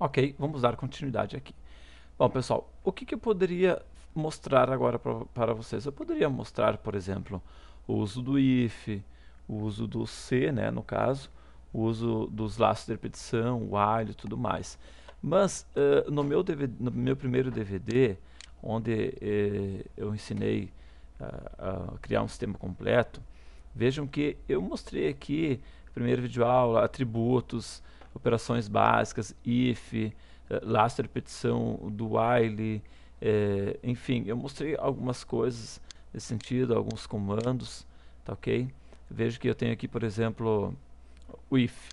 Ok, vamos dar continuidade aqui. Bom, pessoal, o que, que eu poderia mostrar agora para vocês? Eu poderia mostrar, por exemplo, o uso do if, o uso do se, né, no caso, o uso dos laços de repetição, o while e tudo mais. Mas uh, no, meu DVD, no meu primeiro DVD, onde uh, eu ensinei a, a criar um sistema completo, vejam que eu mostrei aqui, primeiro vídeo aula, atributos, operações básicas, if, eh, lastro de repetição do while, é, eh, enfim, eu mostrei algumas coisas nesse sentido, alguns comandos, tá ok? Vejo que eu tenho aqui, por exemplo, o if,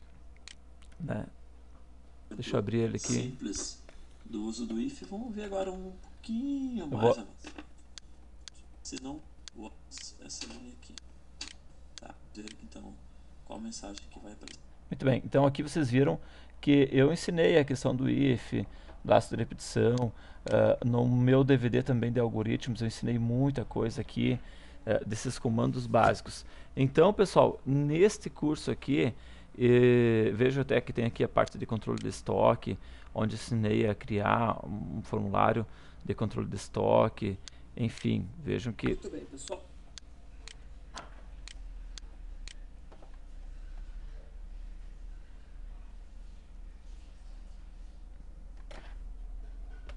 né? Deixa eu abrir ele aqui. Simples do uso do if, vamos ver agora um pouquinho mais vou... Se não, essa linha aqui. Tá, ver então qual mensagem que vai aparecer. Muito bem, então aqui vocês viram que eu ensinei a questão do if, laço de repetição, uh, no meu DVD também de algoritmos eu ensinei muita coisa aqui uh, desses comandos básicos. Então pessoal, neste curso aqui, eh, vejo até que tem aqui a parte de controle de estoque, onde ensinei a criar um formulário de controle de estoque, enfim, vejam que... Muito bem, pessoal.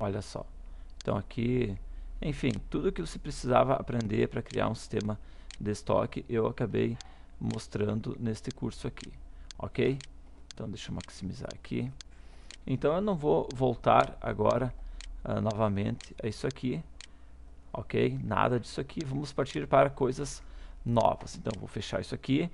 Olha só. Então aqui, enfim, tudo que você precisava aprender para criar um sistema de estoque, eu acabei mostrando neste curso aqui, ok? Então deixa eu maximizar aqui. Então eu não vou voltar agora uh, novamente a isso aqui, ok? Nada disso aqui, vamos partir para coisas novas. Então vou fechar isso aqui.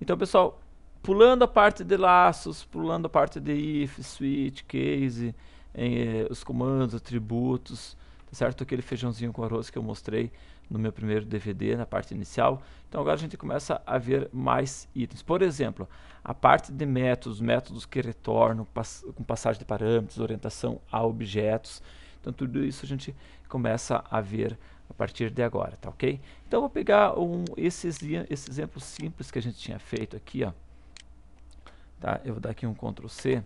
Então pessoal, pulando a parte de laços, pulando a parte de if, switch, case, em, eh, os comandos, atributos, tá certo? Aquele feijãozinho com arroz que eu mostrei no meu primeiro DVD, na parte inicial. Então agora a gente começa a ver mais itens. Por exemplo, a parte de métodos, métodos que retornam pass com passagem de parâmetros, orientação a objetos. Então tudo isso a gente começa a ver a partir de agora, tá ok? Então vou pegar um, esse, esse exemplo simples que a gente tinha feito aqui, ó. Tá? Eu vou dar aqui um Ctrl C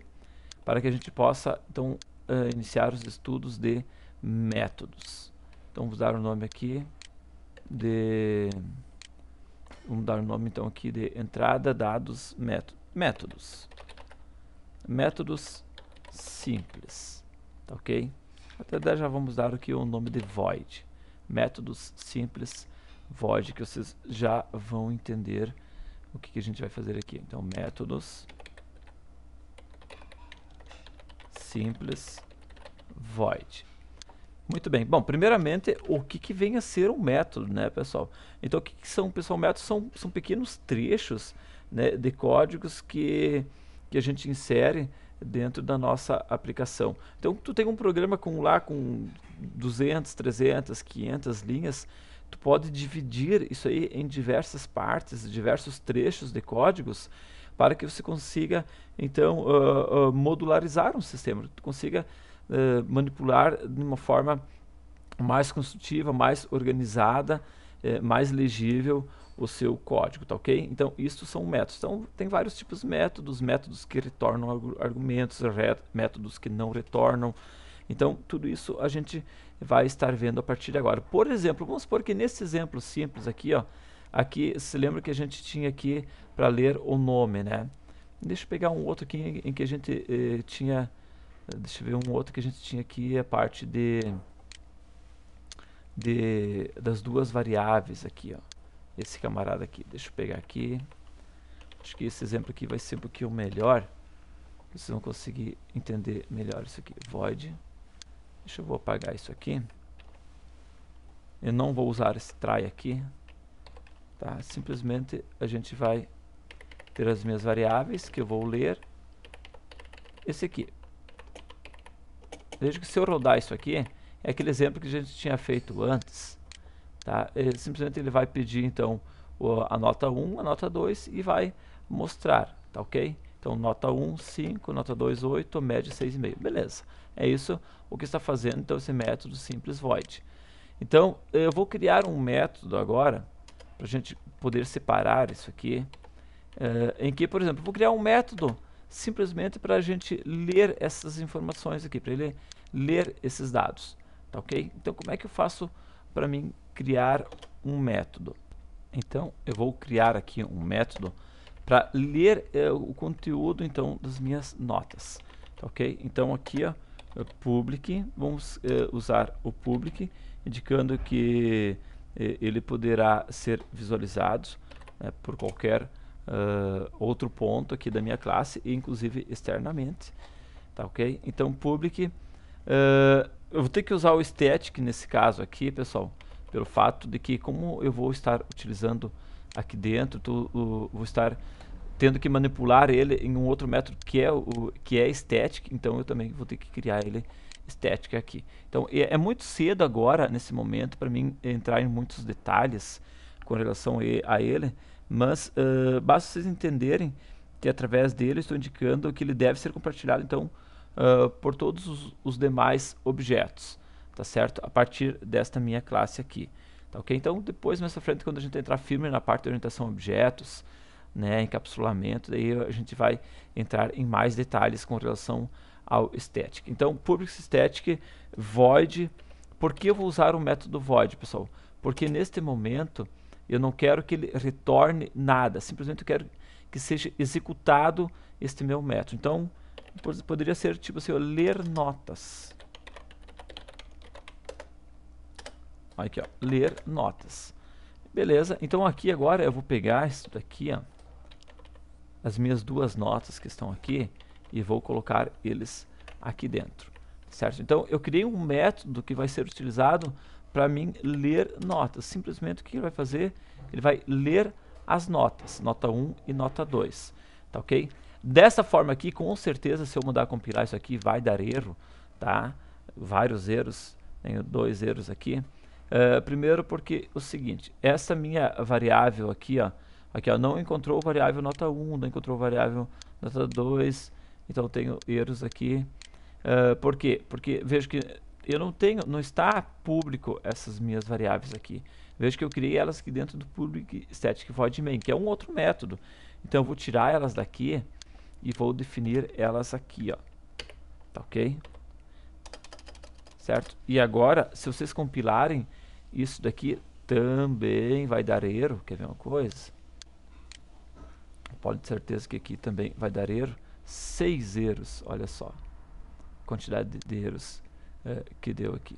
para que a gente possa então uh, iniciar os estudos de métodos. Então vamos dar o um nome aqui de vamos dar o um nome então aqui de entrada dados método, métodos métodos simples, tá ok? Até já vamos dar aqui o nome de void métodos simples void que vocês já vão entender o que, que a gente vai fazer aqui. Então métodos simples void. Muito bem. Bom, primeiramente, o que, que vem a ser um método, né, pessoal? Então, o que, que são, pessoal? Métodos são, são pequenos trechos né, de códigos que, que a gente insere dentro da nossa aplicação. Então, tu tem um programa com lá com 200, 300, 500 linhas, tu pode dividir isso aí em diversas partes, diversos trechos de códigos, para que você consiga, então, uh, uh, modularizar um sistema, consiga uh, manipular de uma forma mais construtiva, mais organizada, eh, mais legível o seu código, tá ok? Então, isso são métodos. Então, tem vários tipos de métodos, métodos que retornam argumentos, métodos que não retornam. Então, tudo isso a gente vai estar vendo a partir de agora. Por exemplo, vamos supor que nesse exemplo simples aqui, ó, Aqui, se lembra que a gente tinha aqui para ler o nome, né? Deixa eu pegar um outro aqui em que a gente eh, tinha... Deixa eu ver um outro que a gente tinha aqui, a parte de... de das duas variáveis aqui, ó. Esse camarada aqui. Deixa eu pegar aqui. Acho que esse exemplo aqui vai ser um pouquinho melhor. Vocês vão conseguir entender melhor isso aqui. Void. Deixa eu vou apagar isso aqui. Eu não vou usar esse try aqui. Tá? Simplesmente a gente vai ter as minhas variáveis, que eu vou ler esse aqui. Veja que se eu rodar isso aqui, é aquele exemplo que a gente tinha feito antes. Tá? Ele, é, simplesmente ele vai pedir, então, a nota 1, a nota 2 e vai mostrar, tá ok? Então, nota 1, 5, nota 2, 8, média 6,5. Beleza. É isso o que está fazendo, então, esse método simples void. Então, eu vou criar um método agora para a gente poder separar isso aqui, uh, em que, por exemplo, vou criar um método simplesmente para a gente ler essas informações aqui, para ele ler esses dados, tá ok? Então, como é que eu faço para mim criar um método? Então, eu vou criar aqui um método para ler uh, o conteúdo, então, das minhas notas, tá ok? Então, aqui, ó, public, vamos uh, usar o public, indicando que ele poderá ser visualizado né, por qualquer uh, outro ponto aqui da minha classe, inclusive externamente. Tá ok? Então, public. Uh, eu vou ter que usar o static nesse caso aqui, pessoal, pelo fato de que como eu vou estar utilizando aqui dentro, uh, vou estar tendo que manipular ele em um outro método que é o que é static, então eu também vou ter que criar ele estética aqui. Então é, muito cedo agora, nesse momento, para mim entrar em muitos detalhes com relação a ele, mas uh, basta vocês entenderem que através dele estou indicando que ele deve ser compartilhado então uh, por todos os, os, demais objetos, tá certo? A partir desta minha classe aqui, tá ok? Então depois nessa frente quando a gente entrar firme na parte de orientação a objetos, né, encapsulamento, daí a gente vai entrar em mais detalhes com relação ao Static. Então, Public Static Void, por que eu vou usar o método Void, pessoal? Porque neste momento eu não quero que ele retorne nada, simplesmente eu quero que seja executado este meu método. Então, poderia ser tipo assim, ler notas. Aqui, ó, ler notas. Beleza, então aqui agora eu vou pegar isso daqui, ó as minhas duas notas que estão aqui e vou colocar eles aqui dentro. Certo? Então eu criei um método que vai ser utilizado para mim ler notas. Simplesmente o que ele vai fazer? Ele vai ler as notas, nota 1 e nota 2. Tá ok? Dessa forma aqui, com certeza, se eu mudar compilar isso aqui, vai dar erro, tá? Vários erros, tenho dois erros aqui. Uh, primeiro porque o seguinte, essa minha variável aqui, ó, Aqui, ó, não encontrou variável nota 1, não encontrou variável nota 2. Então eu tenho erros aqui. Uh, por quê? Porque vejo que eu não tenho, não está público essas minhas variáveis aqui. Vejo que eu criei elas aqui dentro do public static void main, que é um outro método. Então eu vou tirar elas daqui e vou definir elas aqui, ó. Tá ok? Certo? E agora, se vocês compilarem isso daqui, também vai dar erro. Quer ver uma coisa? Pode ter certeza que aqui também vai dar erro. 6 erros, olha só. Quantidade de erros é, que deu aqui.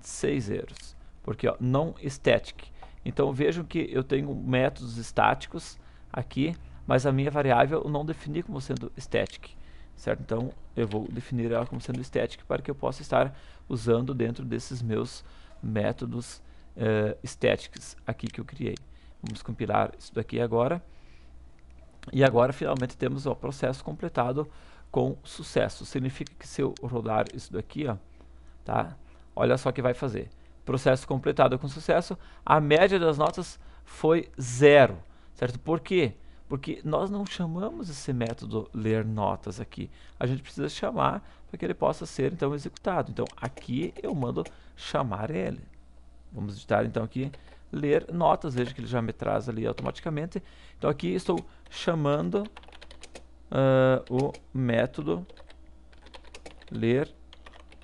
6 erros. Porque ó, não static. Então vejam que eu tenho métodos estáticos aqui, mas a minha variável eu não defini como sendo static. Certo? Então eu vou definir ela como sendo static para que eu possa estar usando dentro desses meus métodos uh, estéticos aqui que eu criei. Vamos compilar isso daqui agora. E agora finalmente temos o processo completado com sucesso. Significa que se eu rodar isso daqui, ó, tá? olha só o que vai fazer. Processo completado com sucesso, a média das notas foi zero, certo? Por quê? Porque nós não chamamos esse método ler notas aqui. A gente precisa chamar para que ele possa ser então executado. Então aqui eu mando chamar ele. Vamos editar então aqui ler notas, veja que ele já me traz ali automaticamente. Então aqui estou chamando uh, o método ler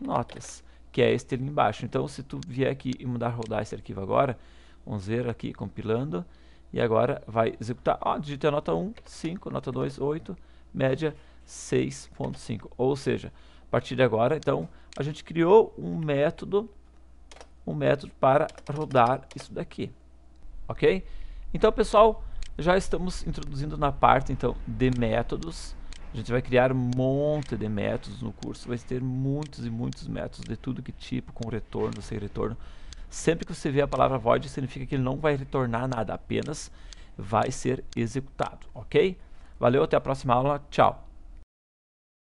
notas, que é este ali embaixo. Então se tu vier aqui e mudar rodar esse arquivo agora, vamos ver aqui compilando, e agora vai executar. Ó, digitei a nota 1, 5, nota 2, 8, média 6.5, ou seja, a partir de agora, então, a gente criou um método um método para rodar isso daqui, ok? Então, pessoal, já estamos introduzindo na parte então de métodos. A gente vai criar um monte de métodos no curso, vai ter muitos e muitos métodos de tudo que tipo, com retorno, sem retorno. Sempre que você vê a palavra void, significa que ele não vai retornar nada, apenas vai ser executado, ok? Valeu, até a próxima aula, tchau!